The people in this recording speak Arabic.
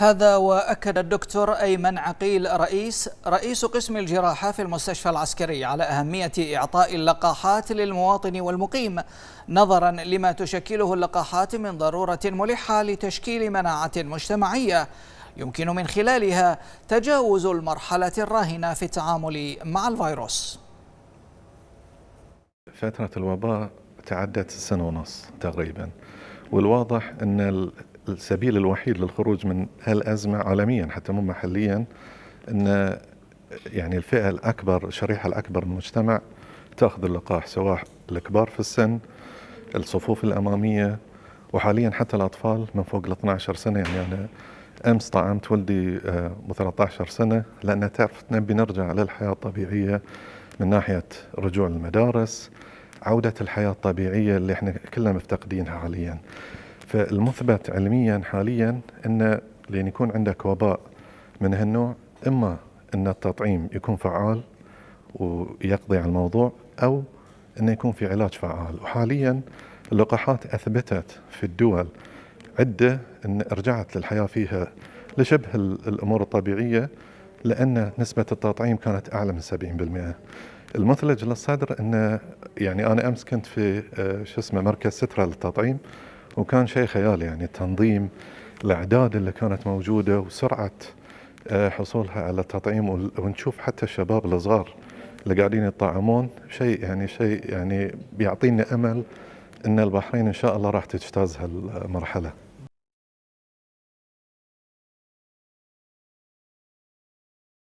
هذا وأكد الدكتور أيمن عقيل رئيس رئيس قسم الجراحة في المستشفى العسكري على أهمية إعطاء اللقاحات للمواطن والمقيم نظرا لما تشكله اللقاحات من ضرورة ملحة لتشكيل مناعة مجتمعية يمكن من خلالها تجاوز المرحلة الراهنة في التعامل مع الفيروس فترة الوباء تعدت سنة ونص تقريبا والواضح أن السبيل الوحيد للخروج من هالأزمة عالميا حتى مو محليا أن يعني الفئة الأكبر الشريحة الأكبر من المجتمع تأخذ اللقاح سواء الكبار في السن الصفوف الأمامية وحاليا حتى الأطفال من فوق ال 12 سنة يعني أنا أمس طعمت ولدي ب آه، 13 سنة لأن تعرف نبي نرجع للحياة الطبيعية من ناحية رجوع المدارس عودة الحياة الطبيعية اللي احنا كلنا مفتقدينها حاليا فالمثبت علميا حاليا ان لين يكون عندك وباء من هالنوع اما ان التطعيم يكون فعال ويقضي على الموضوع او انه يكون في علاج فعال وحاليا اللقاحات اثبتت في الدول عده ان رجعت للحياه فيها لشبه الامور الطبيعيه لان نسبه التطعيم كانت اعلى من 70% المثلج للصدر انه يعني انا امس كنت في آه، شو اسمه مركز سترة للتطعيم وكان شيء خيالي يعني التنظيم الاعداد اللي كانت موجوده وسرعه آه، حصولها على التطعيم ونشوف حتى الشباب الصغار اللي قاعدين يطعمون شيء يعني شيء يعني بيعطينا امل ان البحرين ان شاء الله راح تجتاز هالمرحله